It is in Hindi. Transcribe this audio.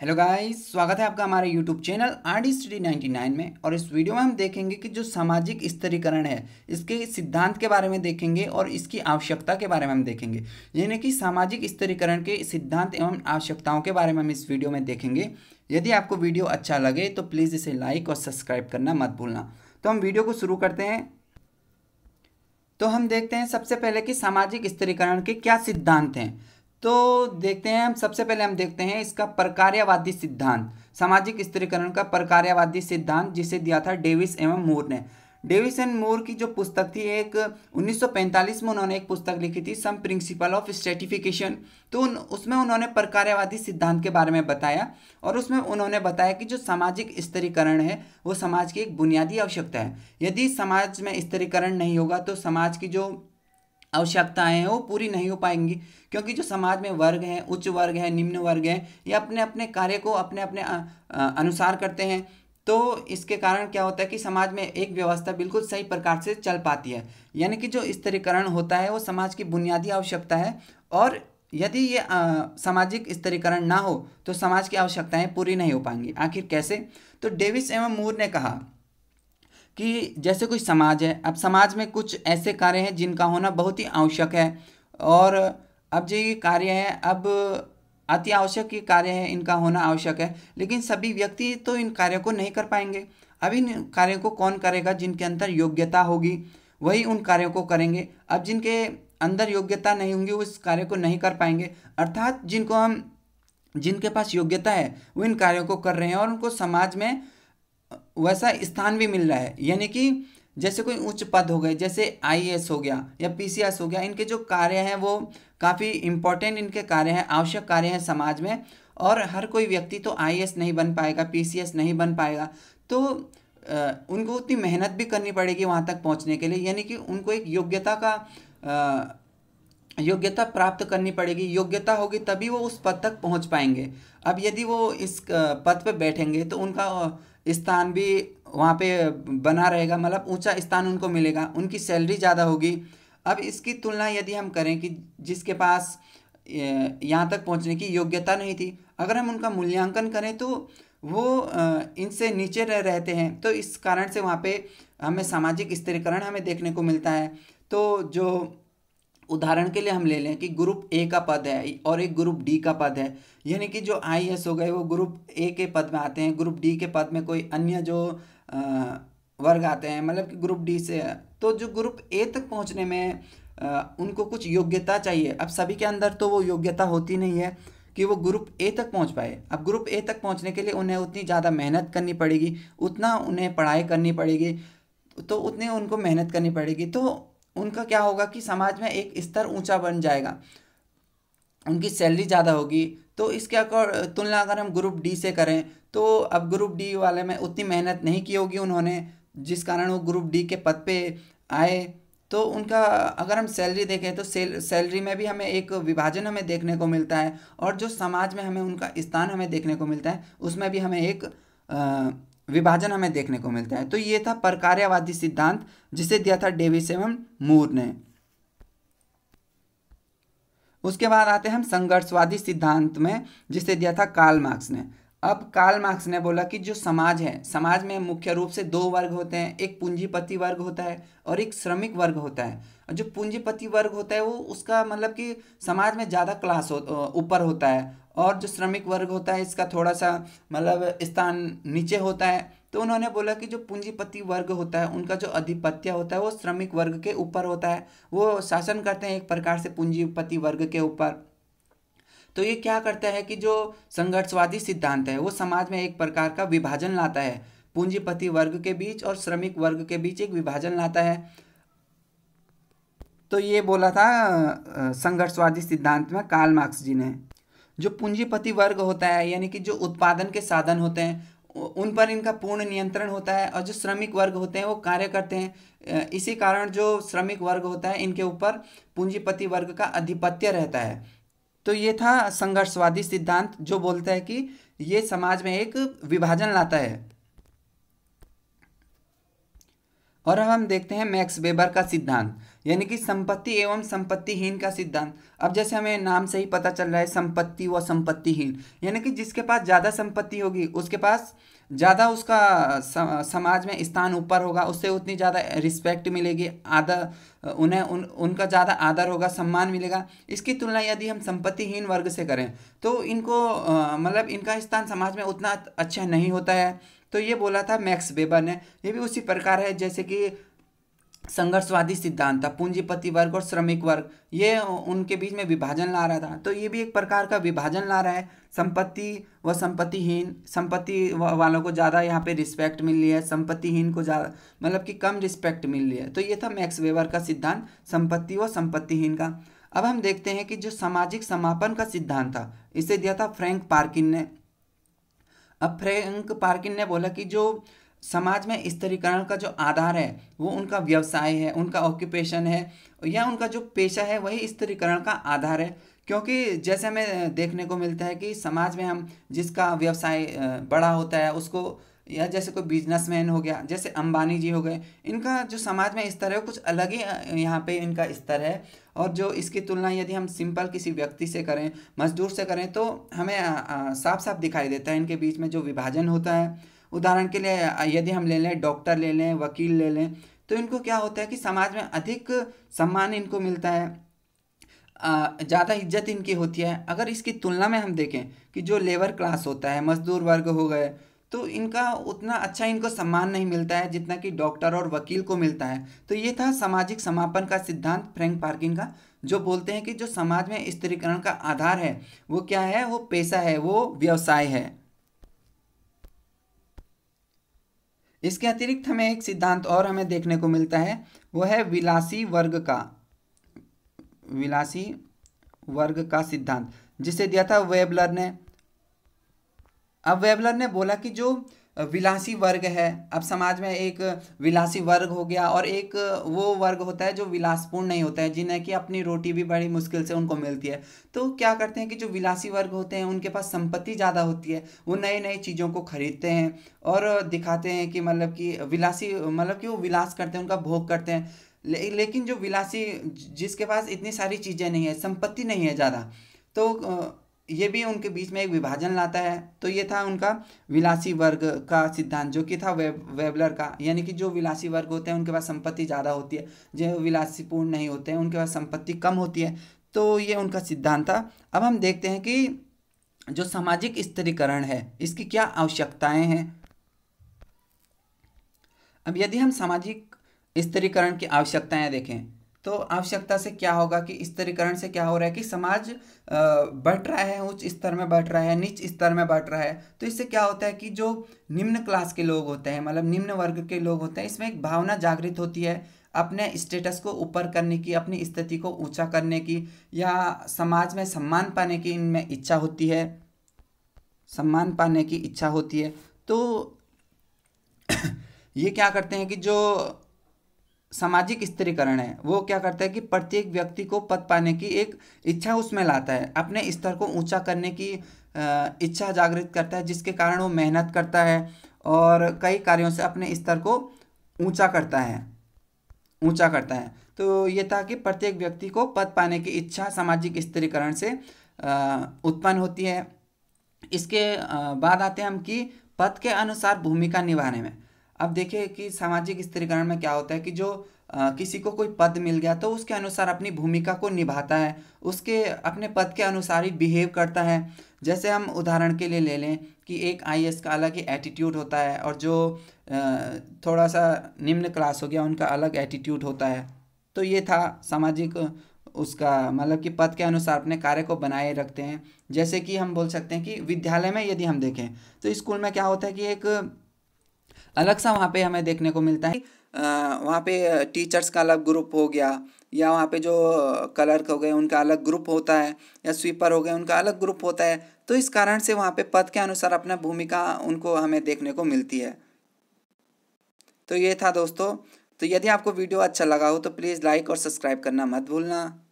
हेलो गाइस स्वागत है आपका हमारे YouTube channel R D study ninety में और इस वीडियो में हम देखेंगे कि जो सामाजिक स्तरीकरण है इसके सिद्धांत के बारे में देखेंगे और इसकी आवश्यकता के बारे में हम देखेंगे यानी कि सामाजिक स्तरीकरण के सिद्धांत एवं आवश्यकताओं के बारे में हम इस वीडियो में देखेंगे यदि आपको वीडियो अच्छा लगे तो प्लीज़ इसे लाइक और सब्सक्राइब करना मत भूलना तो हम वीडियो को शुरू करते हैं तो हम देखते हैं सबसे पहले कि सामाजिक स्तरीकरण के क्या सिद्धांत हैं तो देखते हैं हम सबसे पहले हम देखते हैं इसका प्रकार्यवादी सिद्धांत सामाजिक स्त्रीकरण का प्रकार्यवादी सिद्धांत जिसे दिया था डेविस एवं मूर ने डेविस एंड मूर की जो पुस्तक थी एक 1945 में उन्होंने एक पुस्तक लिखी थी सम प्रिंसिपल ऑफ स्टेटिफिकेशन तो उन उसमें उन्होंने प्रकार्यवादी सिद्धांत के बारे में बताया और उसमें उन्होंने बताया कि जो सामाजिक स्तरीकरण है वो समाज की एक बुनियादी आवश्यकता है यदि समाज में स्तरीकरण नहीं होगा तो समाज की जो आवश्यकताएं हैं वो पूरी नहीं हो पाएंगी क्योंकि जो समाज में वर्ग हैं उच्च वर्ग हैं निम्न वर्ग हैं ये अपने अपने कार्य को अपने अपने अनुसार करते हैं तो इसके कारण क्या होता है कि समाज में एक व्यवस्था बिल्कुल सही प्रकार से चल पाती है यानी कि जो स्तरीकरण होता है वो समाज की बुनियादी आवश्यकता है और यदि ये सामाजिक स्तरीकरण ना हो तो समाज की आवश्यकताएं पूरी नहीं हो पाएंगी आखिर कैसे तो डेविस एवं मूर ने कहा कि जैसे कोई समाज है अब समाज में कुछ ऐसे कार्य हैं जिनका होना बहुत ही आवश्यक है और अब जो ये कार्य हैं अब अति आवश्यक ये कार्य हैं इनका होना आवश्यक है लेकिन सभी व्यक्ति तो इन कार्यों को नहीं कर पाएंगे अब इन कार्यों को कौन करेगा जिनके अंदर योग्यता होगी वही उन कार्यों को करेंगे अब जिनके अंदर योग्यता नहीं होंगी वो इस कार्य को नहीं कर पाएंगे अर्थात जिनको हम जिनके पास योग्यता है वो इन कार्यों को कर रहे हैं और उनको समाज में वैसा स्थान भी मिल रहा है यानी कि जैसे कोई उच्च पद हो गए जैसे आईएएस हो गया या पीसीएस हो गया इनके जो कार्य हैं वो काफ़ी इम्पोर्टेंट इनके कार्य हैं आवश्यक कार्य हैं समाज में और हर कोई व्यक्ति तो आई नहीं बन पाएगा पी नहीं बन पाएगा तो आ, उनको उतनी मेहनत भी करनी पड़ेगी वहाँ तक पहुँचने के लिए यानी कि उनको एक योग्यता का योग्यता प्राप्त करनी पड़ेगी योग्यता होगी तभी वो उस पद तक पहुँच पाएंगे अब यदि वो इस पद पर बैठेंगे तो उनका स्थान भी वहाँ पे बना रहेगा मतलब ऊंचा स्थान उनको मिलेगा उनकी सैलरी ज़्यादा होगी अब इसकी तुलना यदि हम करें कि जिसके पास यहाँ तक पहुँचने की योग्यता नहीं थी अगर हम उनका मूल्यांकन करें तो वो इनसे नीचे रह रहते हैं तो इस कारण से वहाँ पे हमें सामाजिक स्थिरीकरण हमें देखने को मिलता है तो जो उदाहरण के लिए हम ले लें कि ग्रुप ए का पद है और एक ग्रुप डी का पद है यानी कि जो आई हो गए वो ग्रुप ए के पद में आते हैं ग्रुप डी के पद में कोई अन्य जो वर्ग आते हैं मतलब कि ग्रुप डी से तो जो ग्रुप ए तक पहुंचने में आ, उनको कुछ योग्यता चाहिए अब सभी के अंदर तो वो योग्यता होती नहीं है कि वो ग्रुप ए तक पहुंच पाए अब ग्रुप ए तक पहुंचने के लिए उन्हें उतनी ज़्यादा मेहनत करनी पड़ेगी उतना उन्हें पढ़ाई करनी पड़ेगी तो उतनी उनको मेहनत करनी पड़ेगी तो उनका क्या होगा कि समाज में एक स्तर ऊंचा बन जाएगा उनकी सैलरी ज़्यादा होगी तो इसके अकॉर्ड तुलना अगर हम ग्रुप डी से करें तो अब ग्रुप डी वाले में उतनी मेहनत नहीं की होगी उन्होंने जिस कारण वो ग्रुप डी के पद पे आए तो उनका अगर हम सैलरी देखें तो सैलरी में भी हमें एक विभाजन हमें देखने को मिलता है और जो समाज में हमें उनका स्थान हमें देखने को मिलता है उसमें भी हमें एक आ, विभाजन हमें देखने को मिलता है तो ये था प्रकार्यवादी सिद्धांत जिसे दिया था डेविस एवं मूर ने उसके बाद आते हैं हम संघर्षवादी सिद्धांत में जिसे दिया था कार्ल मार्क्स ने अब कार्ल मार्क्स ने बोला कि जो समाज है समाज में मुख्य रूप से दो वर्ग होते हैं एक पूंजीपति वर्ग होता है और एक श्रमिक वर्ग होता है और जो पूंजीपति वर्ग होता है वो उसका मतलब कि समाज में ज़्यादा क्लास हो ऊपर होता है और जो श्रमिक वर्ग होता है इसका थोड़ा सा मतलब स्थान नीचे होता है तो उन्होंने बोला कि जो पूंजीपति वर्ग होता है उनका जो आधिपत्य होता है वो श्रमिक वर्ग के ऊपर होता है वो शासन करते हैं एक प्रकार से पूंजीपति वर्ग के ऊपर तो ये क्या करता है कि जो संघर्षवादी सिद्धांत है वो समाज में एक प्रकार का विभाजन लाता है पूंजीपति वर्ग के बीच और श्रमिक वर्ग के बीच एक विभाजन लाता है तो ये बोला था संघर्षवादी सिद्धांत में काल मार्क्स जी ने जो पूंजीपति वर्ग होता है यानी कि जो उत्पादन के साधन होते हैं उन पर इनका पूर्ण नियंत्रण होता है और जो श्रमिक वर्ग होते हैं वो कार्य करते हैं इसी कारण जो श्रमिक वर्ग होता है इनके ऊपर पूंजीपति वर्ग का आधिपत्य रहता है तो ये था संघर्षवादी सिद्धांत जो बोलता है कि ये समाज में एक विभाजन लाता है और अब हम देखते हैं मैक्स वेबर का सिद्धांत यानी कि संपत्ति एवं संपत्तिहीन का सिद्धांत अब जैसे हमें नाम से ही पता चल रहा है संपत्ति व संपत्तिहीन यानी कि जिसके पास ज़्यादा संपत्ति होगी उसके पास ज़्यादा उसका समाज में स्थान ऊपर होगा उससे उतनी ज़्यादा रिस्पेक्ट मिलेगी आदर उन्हें उन उनका ज़्यादा आदर होगा सम्मान मिलेगा इसकी तुलना यदि हम संपत्तिहीन वर्ग से करें तो इनको मतलब इनका स्थान समाज में उतना अच्छा नहीं होता है तो ये बोला था मैक्स वेबर ने ये भी उसी प्रकार है जैसे कि संघर्षवादी सिद्धांत था पूंजीपति वर्ग और श्रमिक वर्ग ये उनके बीच में विभाजन ला रहा था तो ये भी एक प्रकार का विभाजन ला रहा है संपत्ति व संपत्तिहीन संपत्ति वालों को ज़्यादा यहाँ पे रिस्पेक्ट मिल रही है संपत्तिहीन को ज़्यादा मतलब कि कम रिस्पेक्ट मिल रही है तो ये था मैक्स वेबर का सिद्धांत संपत्ति व संपत्तिहीन का अब हम देखते हैं कि जो सामाजिक समापन का सिद्धांत था इसे दिया था फ्रैंक पार्किन ने अब फ्रैंक पार्किन ने बोला कि जो समाज में स्त्रीकरण का जो आधार है वो उनका व्यवसाय है उनका ऑक्यूपेशन है या उनका जो पेशा है वही स्त्रीकरण का आधार है क्योंकि जैसे हमें देखने को मिलता है कि समाज में हम जिसका व्यवसाय बड़ा होता है उसको या जैसे कोई बिजनेसमैन हो गया जैसे अंबानी जी हो गए इनका जो समाज में स्तर है वो कुछ अलग ही यहाँ पे इनका स्तर है और जो इसकी तुलना यदि हम सिंपल किसी व्यक्ति से करें मजदूर से करें तो हमें साफ साफ दिखाई देता है इनके बीच में जो विभाजन होता है उदाहरण के लिए यदि हम ले लें डॉक्टर ले लें वकील ले लें तो इनको क्या होता है कि समाज में अधिक सम्मान इनको मिलता है ज़्यादा इज्जत इनकी होती है अगर इसकी तुलना में हम देखें कि जो लेबर क्लास होता है मजदूर वर्ग हो गए तो इनका उतना अच्छा इनको सम्मान नहीं मिलता है जितना कि डॉक्टर और वकील को मिलता है तो ये था सामाजिक समापन का सिद्धांत फ्रैंक पार्किन का जो बोलते हैं कि जो समाज में स्त्रीकरण का आधार है वो क्या है वो पेशा है वो व्यवसाय है इसके अतिरिक्त हमें एक सिद्धांत और हमें देखने को मिलता है वो है विलासी वर्ग का विलासी वर्ग का सिद्धांत जिसे दिया था वेबलर ने अब वेबलर ने बोला कि जो विलासी वर्ग है अब समाज में एक विलासी वर्ग हो गया और एक वो वर्ग होता है जो विलासपूर्ण नहीं होता है जिन्हें कि अपनी रोटी भी बड़ी मुश्किल से उनको मिलती है तो क्या करते हैं कि जो विलासी वर्ग होते हैं उनके पास संपत्ति ज़्यादा होती है वो नई नई चीज़ों को खरीदते हैं और दिखाते हैं कि मतलब कि विलासी मतलब कि वो विलास करते हैं उनका भोग करते हैं ले, लेकिन जो विलासी जिसके पास इतनी सारी चीज़ें नहीं है संपत्ति नहीं है ज़्यादा तो ये भी उनके बीच में एक विभाजन लाता है तो ये था उनका विलासी वर्ग का सिद्धांत जो कि था वेब वेबलर का यानी कि जो विलासी वर्ग होते हैं उनके पास संपत्ति ज़्यादा होती है जो विलासीपूर्ण नहीं होते हैं उनके पास संपत्ति कम होती है तो ये उनका सिद्धांत था अब हम देखते हैं कि जो सामाजिक स्तरीकरण है इसकी क्या आवश्यकताएँ हैं अब यदि हम सामाजिक स्तरीकरण की आवश्यकताएँ देखें तो आवश्यकता से क्या होगा कि स्तरीकरण से क्या हो रहा है कि समाज बढ़ रहा है उच्च स्तर में बढ़ रहा है निच स्तर में बढ़ रहा है तो इससे क्या होता है कि जो निम्न क्लास के लोग होते हैं मतलब निम्न वर्ग के लोग होते हैं इसमें एक भावना जागृत होती है अपने स्टेटस को ऊपर करने की अपनी स्थिति को ऊँचा करने की या समाज में सम्मान पाने की इनमें इच्छा होती है सम्मान पाने की इच्छा होती है तो ये क्या करते हैं कि जो सामाजिक स्त्रीकरण है वो क्या करता है कि प्रत्येक व्यक्ति को पद पाने की एक इच्छा उसमें लाता है अपने स्तर को ऊंचा करने की इच्छा जागृत करता है जिसके कारण वो मेहनत करता है और कई कार्यों से अपने स्तर को ऊंचा करता है ऊंचा करता है तो ये था कि प्रत्येक व्यक्ति को पद पाने की इच्छा सामाजिक स्त्रीकरण से उत्पन्न होती है इसके बाद आते हैं हम कि पद के अनुसार भूमिका निभाने में अब देखिए कि सामाजिक स्त्रीकरण में क्या होता है कि जो आ, किसी को कोई पद मिल गया तो उसके अनुसार अपनी भूमिका को निभाता है उसके अपने पद के अनुसार ही बिहेव करता है जैसे हम उदाहरण के लिए ले लें कि एक एस का अलग ही एटीट्यूड होता है और जो आ, थोड़ा सा निम्न क्लास हो गया उनका अलग एटीट्यूड होता है तो ये था सामाजिक उसका मतलब कि पद के अनुसार अपने कार्य को बनाए रखते हैं जैसे कि हम बोल सकते हैं कि विद्यालय में यदि हम देखें तो स्कूल में क्या होता है कि एक अलग सा वहाँ पे हमें देखने को मिलता है वहाँ पे टीचर्स का अलग ग्रुप हो गया या वहाँ पे जो कलर हो गए उनका अलग ग्रुप होता है या स्वीपर हो गए उनका अलग ग्रुप होता है तो इस कारण से वहाँ पे पद के अनुसार अपना भूमिका उनको हमें देखने को मिलती है तो ये था दोस्तों तो यदि आपको वीडियो अच्छा लगा हो तो प्लीज़ लाइक और सब्सक्राइब करना मत भूलना